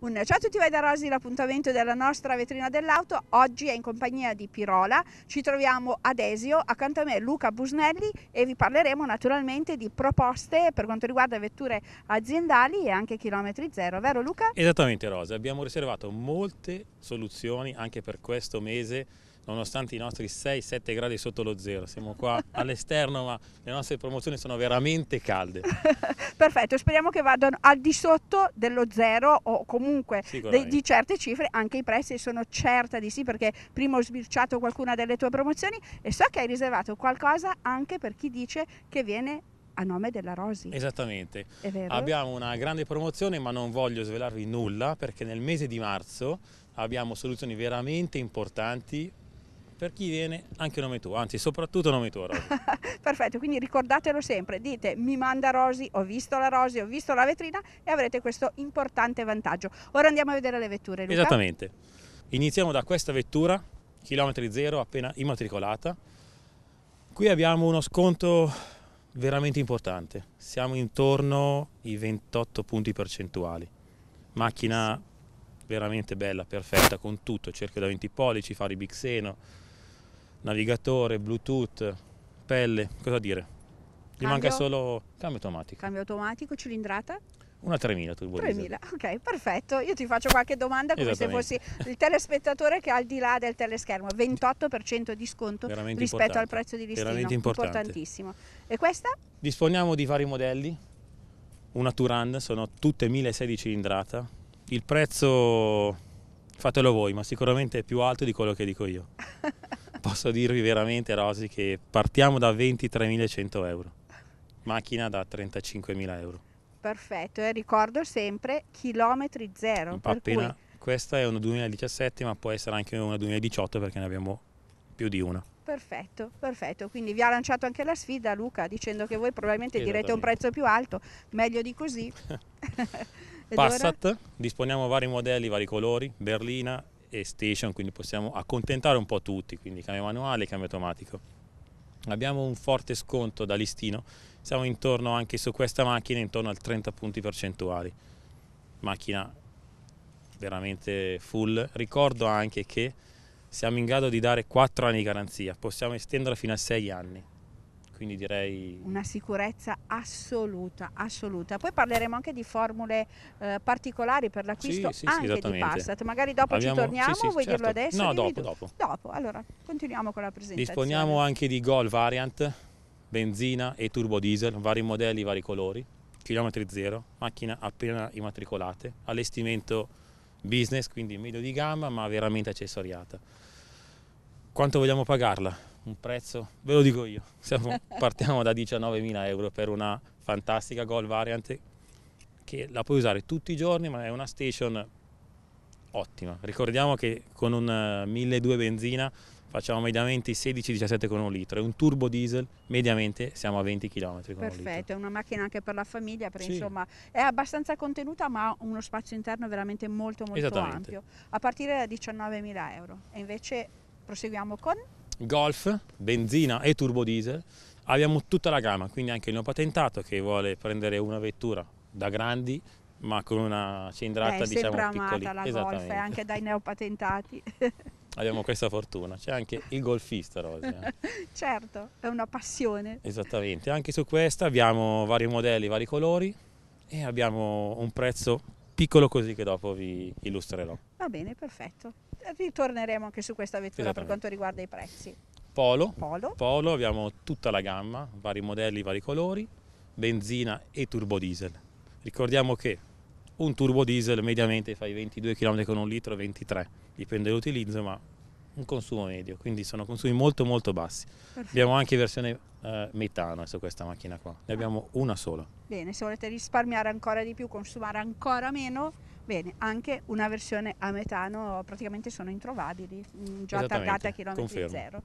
Un ciao a tutti vai da Rosi, l'appuntamento della nostra vetrina dell'auto. Oggi è in compagnia di Pirola, ci troviamo ad Esio, accanto a me Luca Busnelli e vi parleremo naturalmente di proposte per quanto riguarda vetture aziendali e anche chilometri zero, vero Luca? Esattamente Rosa, abbiamo riservato molte soluzioni anche per questo mese nonostante i nostri 6-7 gradi sotto lo zero. Siamo qua all'esterno, ma le nostre promozioni sono veramente calde. Perfetto, speriamo che vadano al di sotto dello zero o comunque de, di certe cifre, anche i prezzi sono certa di sì, perché prima ho sbirciato qualcuna delle tue promozioni e so che hai riservato qualcosa anche per chi dice che viene a nome della Rosi. Esattamente. Abbiamo una grande promozione, ma non voglio svelarvi nulla perché nel mese di marzo abbiamo soluzioni veramente importanti per chi viene anche nome tuo, anzi soprattutto nome tuo Rosy. Perfetto, quindi ricordatelo sempre, dite mi manda Rosy, ho visto la Rosy, ho visto la vetrina e avrete questo importante vantaggio. Ora andiamo a vedere le vetture Luca. Esattamente, iniziamo da questa vettura, chilometri zero appena immatricolata, qui abbiamo uno sconto veramente importante, siamo intorno ai 28 punti percentuali, macchina veramente bella, perfetta, con tutto, cerchio da 20 pollici, fari bixeno, navigatore, bluetooth, pelle, cosa dire? Gli cambio. manca solo cambio automatico. Cambio automatico, cilindrata? Una 3000 turbo 3000, ok, perfetto. Io ti faccio qualche domanda come se fossi il telespettatore che al di là del teleschermo, 28% di sconto Veramente rispetto al prezzo di listino, Veramente importante. importantissimo. E questa? Disponiamo di vari modelli, una Turand, sono tutte 1.016 cilindrata. Il prezzo fatelo voi, ma sicuramente è più alto di quello che dico io. posso dirvi veramente Rosy, che partiamo da 23.100 euro, macchina da 35.000 euro. Perfetto, e ricordo sempre chilometri zero. Appena, cui... Questa è una 2017 ma può essere anche una 2018 perché ne abbiamo più di una. Perfetto, perfetto. Quindi vi ha lanciato anche la sfida Luca dicendo che voi probabilmente direte un prezzo più alto, meglio di così. Passat, ora? disponiamo vari modelli, vari colori, berlina, e station, quindi possiamo accontentare un po' tutti, quindi cambio manuale e cambio automatico. Abbiamo un forte sconto da listino, siamo intorno anche su questa macchina intorno al 30 punti percentuali. Macchina veramente full. Ricordo anche che siamo in grado di dare 4 anni di garanzia, possiamo estenderla fino a 6 anni quindi direi... Una sicurezza assoluta, assoluta. Poi parleremo anche di formule eh, particolari per l'acquisto sì, sì, anche sì, di Passat, magari dopo Abbiamo... ci torniamo, vuoi certo. dirlo adesso? No, dopo, dopo. Dopo, allora continuiamo con la presentazione. Disponiamo anche di Gol Variant, benzina e turbo diesel, vari modelli, vari colori, chilometri zero, macchina appena immatricolate, allestimento business, quindi medio di gamma ma veramente accessoriata. Quanto vogliamo pagarla? un prezzo, ve lo dico io, Siamo, partiamo da 19.000 euro per una fantastica Gol Variant che la puoi usare tutti i giorni ma è una station ottima. Ricordiamo che con un 1.200 eh, benzina facciamo mediamente 16-17 con un litro è un turbo diesel mediamente siamo a 20 km con Perfetto, un è una macchina anche per la famiglia, perché sì. insomma è abbastanza contenuta ma ha uno spazio interno veramente molto molto ampio, a partire da 19.000 euro. E invece proseguiamo con golf, benzina e turbodiesel. abbiamo tutta la gamma, quindi anche il non patentato che vuole prendere una vettura da grandi ma con una cindrata Beh, diciamo piccolina. la golf, eh, anche dai neopatentati. abbiamo questa fortuna, c'è anche il golfista Rosia. Eh. certo, è una passione. Esattamente, anche su questa abbiamo vari modelli, vari colori e abbiamo un prezzo piccolo così che dopo vi illustrerò. Va bene, perfetto. Eh, ritorneremo anche su questa vettura per quanto riguarda i prezzi. Polo, Polo. Polo abbiamo tutta la gamma, vari modelli, vari colori, benzina e turbo diesel. Ricordiamo che un turbo diesel mediamente fai 22 km con un litro, 23, dipende dall'utilizzo, ma un consumo medio, quindi sono consumi molto molto bassi. Perfetto. Abbiamo anche versione eh, metano su questa macchina qua, ne abbiamo una sola. Bene, se volete risparmiare ancora di più, consumare ancora meno, bene, anche una versione a metano praticamente sono introvabili, mm, già targata a chilometri zero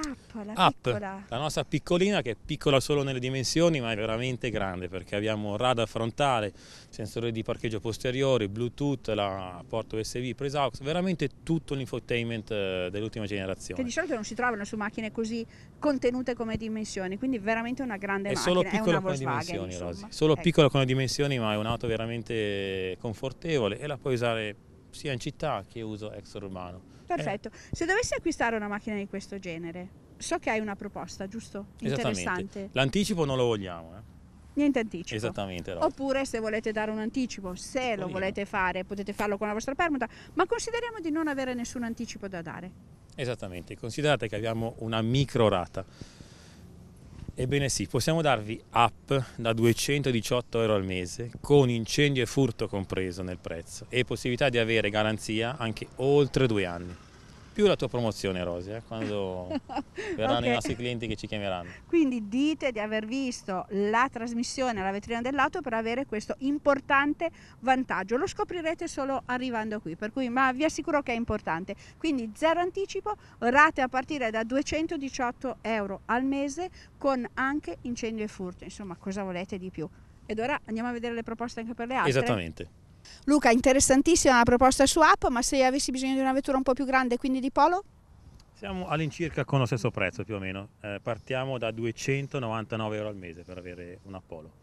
app, la Up, piccola. La nostra piccolina che è piccola solo nelle dimensioni ma è veramente grande perché abbiamo radar frontale, sensore di parcheggio posteriore, bluetooth, la porta USB, presa aux, veramente tutto l'infotainment eh, dell'ultima generazione. Che di solito non si trovano su macchine così contenute come dimensioni, quindi veramente una grande è macchina, solo piccola è con le dimensioni Rosi, solo ecco. piccola con le dimensioni ma è un'auto veramente confortevole e la puoi usare sia in città che uso extraurbano. Perfetto. Eh. Se dovessi acquistare una macchina di questo genere, so che hai una proposta, giusto? Interessante. L'anticipo non lo vogliamo, eh? Niente anticipo. Esattamente. No. Oppure se volete dare un anticipo, se lo volete fare, potete farlo con la vostra permuta, ma consideriamo di non avere nessun anticipo da dare. Esattamente, considerate che abbiamo una micro rata Ebbene sì, possiamo darvi app da 218 euro al mese con incendio e furto compreso nel prezzo e possibilità di avere garanzia anche oltre due anni più la tua promozione Rosia, eh, quando verranno okay. i nostri clienti che ci chiameranno. Quindi dite di aver visto la trasmissione alla vetrina dell'auto per avere questo importante vantaggio. Lo scoprirete solo arrivando qui, per cui, ma vi assicuro che è importante. Quindi zero anticipo, rate a partire da 218 euro al mese con anche incendio e furto. Insomma, cosa volete di più? Ed ora andiamo a vedere le proposte anche per le altre. Esattamente. Luca, interessantissima la proposta su app, ma se avessi bisogno di una vettura un po' più grande, quindi di polo? Siamo all'incirca con lo stesso prezzo più o meno, eh, partiamo da 299 euro al mese per avere un Apollo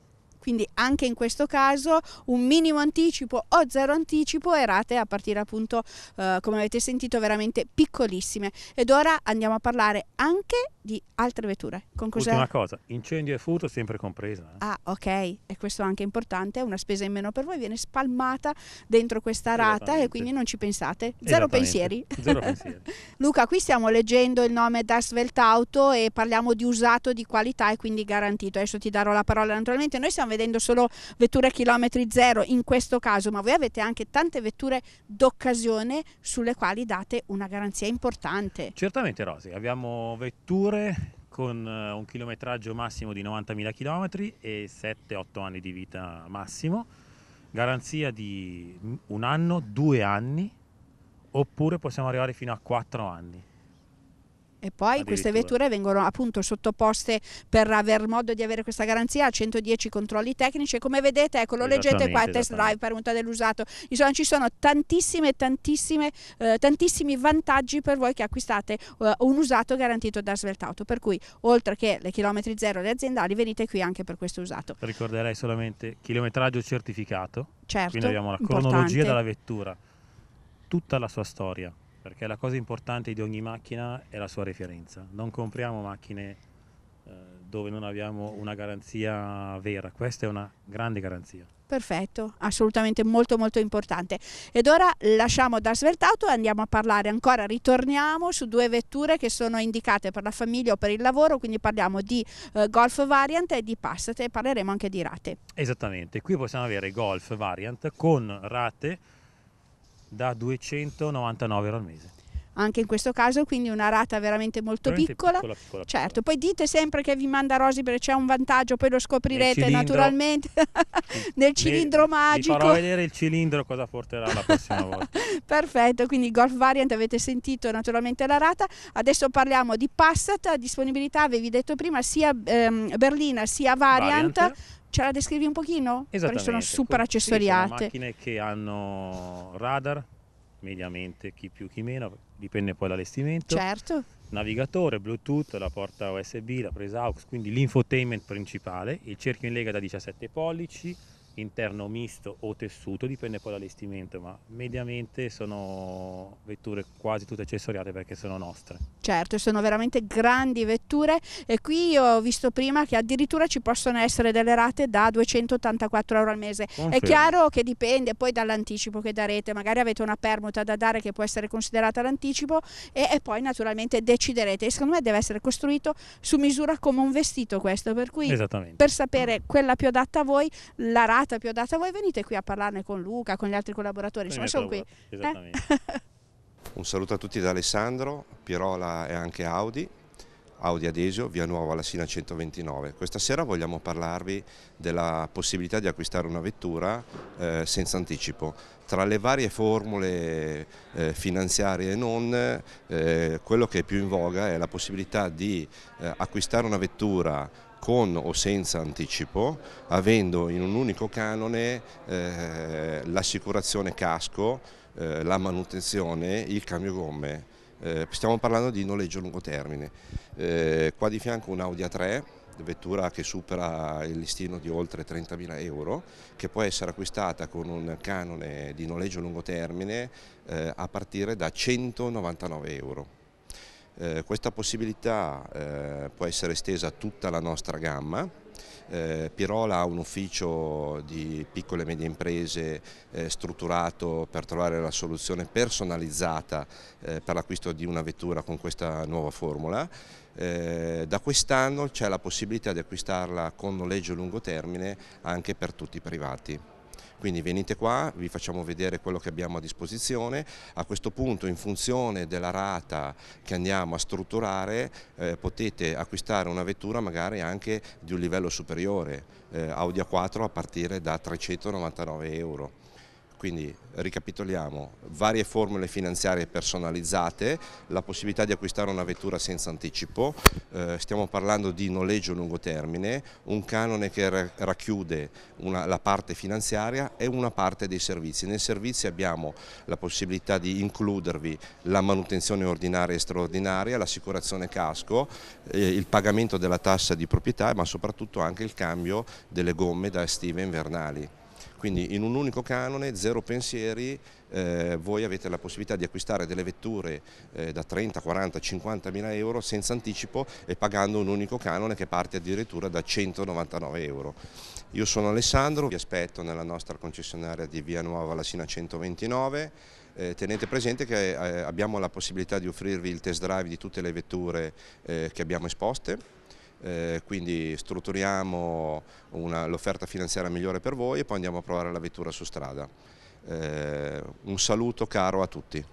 quindi anche in questo caso un minimo anticipo o zero anticipo e rate a partire appunto eh, come avete sentito veramente piccolissime ed ora andiamo a parlare anche di altre vetture con cos'è? Ultima cosa, incendio e furto sempre compresa eh? Ah ok e questo è anche importante, una spesa in meno per voi viene spalmata dentro questa rata e quindi non ci pensate, zero pensieri. Zero pensieri. Luca qui stiamo leggendo il nome Das Welt Auto e parliamo di usato di qualità e quindi garantito, adesso ti darò la parola naturalmente, noi siamo vedendo solo vetture a chilometri zero in questo caso, ma voi avete anche tante vetture d'occasione sulle quali date una garanzia importante. Certamente Rosi, abbiamo vetture con eh, un chilometraggio massimo di 90.000 km e 7-8 anni di vita massimo, garanzia di un anno, due anni, oppure possiamo arrivare fino a quattro anni. E poi queste vetture vengono appunto sottoposte per aver modo di avere questa garanzia a 110 controlli tecnici e come vedete ecco lo leggete qua test drive per dell'usato insomma ci sono tantissime tantissime eh, tantissimi vantaggi per voi che acquistate eh, un usato garantito da Svelta Auto, per cui oltre che le chilometri zero le aziendali venite qui anche per questo usato ricorderei solamente chilometraggio certificato certo quindi abbiamo la cronologia importante. della vettura tutta la sua storia perché la cosa importante di ogni macchina è la sua referenza. Non compriamo macchine eh, dove non abbiamo una garanzia vera, questa è una grande garanzia. Perfetto, assolutamente molto molto importante. Ed ora lasciamo da Sveltauto e andiamo a parlare ancora, ritorniamo su due vetture che sono indicate per la famiglia o per il lavoro, quindi parliamo di eh, Golf Variant e di Passat e parleremo anche di rate. Esattamente, qui possiamo avere Golf Variant con rate da 299 euro al mese anche in questo caso, quindi una rata veramente molto piccola. Piccola, piccola. Certo, poi dite sempre che vi manda Rosi perché c'è un vantaggio, poi lo scoprirete cilindro, naturalmente nel cilindro vi, magico. Vi farò vedere il cilindro cosa porterà la prossima volta. Perfetto, quindi Golf Variant avete sentito naturalmente la rata. Adesso parliamo di Passat, disponibilità avevi detto prima sia ehm, berlina sia Variant. Variant ce la descrivi un pochino? Perché sono super accessoriate. Sì, sono macchine che hanno radar, mediamente chi più chi meno, dipende poi dall'allestimento. Certo. Navigatore, Bluetooth, la porta USB, la presa AUX, quindi l'infotainment principale, il cerchio in lega da 17 pollici, interno misto o tessuto, dipende poi dall'allestimento, ma mediamente sono vetture quasi tutte accessoriate perché sono nostre. Certo, sono veramente grandi vetture e qui ho visto prima che addirittura ci possono essere delle rate da 284 euro al mese. Confermo. È chiaro che dipende poi dall'anticipo che darete, magari avete una permuta da dare che può essere considerata l'anticipo e, e, poi naturalmente deciderete. E secondo me deve essere costruito su misura come un vestito questo, per cui per sapere quella più adatta a voi la rata data, più adatta, voi venite qui a parlarne con Luca, con gli altri collaboratori, insomma sono qui. Eh? Un saluto a tutti da Alessandro, Pirola e anche Audi. Audi Adesio, via Nuova Lassina 129. Questa sera vogliamo parlarvi della possibilità di acquistare una vettura eh, senza anticipo. Tra le varie formule eh, finanziarie e non, eh, quello che è più in voga è la possibilità di eh, acquistare una vettura con o senza anticipo, avendo in un unico canone eh, l'assicurazione casco, eh, la manutenzione, il cambio gomme. Eh, stiamo parlando di noleggio a lungo termine. Eh, qua di fianco un Audi A3, vettura che supera il listino di oltre 30.000 euro, che può essere acquistata con un canone di noleggio a lungo termine eh, a partire da 199 euro. Eh, questa possibilità eh, può essere estesa a tutta la nostra gamma, eh, Pirola ha un ufficio di piccole e medie imprese eh, strutturato per trovare la soluzione personalizzata eh, per l'acquisto di una vettura con questa nuova formula. Eh, da quest'anno c'è la possibilità di acquistarla con noleggio a lungo termine anche per tutti i privati. Quindi venite qua, vi facciamo vedere quello che abbiamo a disposizione, a questo punto in funzione della rata che andiamo a strutturare eh, potete acquistare una vettura magari anche di un livello superiore, eh, Audi A4 a partire da 399 euro. Quindi ricapitoliamo, varie formule finanziarie personalizzate, la possibilità di acquistare una vettura senza anticipo, eh, stiamo parlando di noleggio a lungo termine, un canone che racchiude una, la parte finanziaria e una parte dei servizi. Nei servizi abbiamo la possibilità di includervi la manutenzione ordinaria e straordinaria, l'assicurazione casco, eh, il pagamento della tassa di proprietà ma soprattutto anche il cambio delle gomme da estive invernali. Quindi in un unico canone, zero pensieri, eh, voi avete la possibilità di acquistare delle vetture eh, da 30, 40, 50 mila euro senza anticipo e pagando un unico canone che parte addirittura da 199 euro. Io sono Alessandro, vi aspetto nella nostra concessionaria di Via Nuova Lassina 129. Eh, tenete presente che eh, abbiamo la possibilità di offrirvi il test drive di tutte le vetture eh, che abbiamo esposte eh, quindi strutturiamo l'offerta finanziaria migliore per voi e poi andiamo a provare la vettura su strada. Eh, un saluto caro a tutti.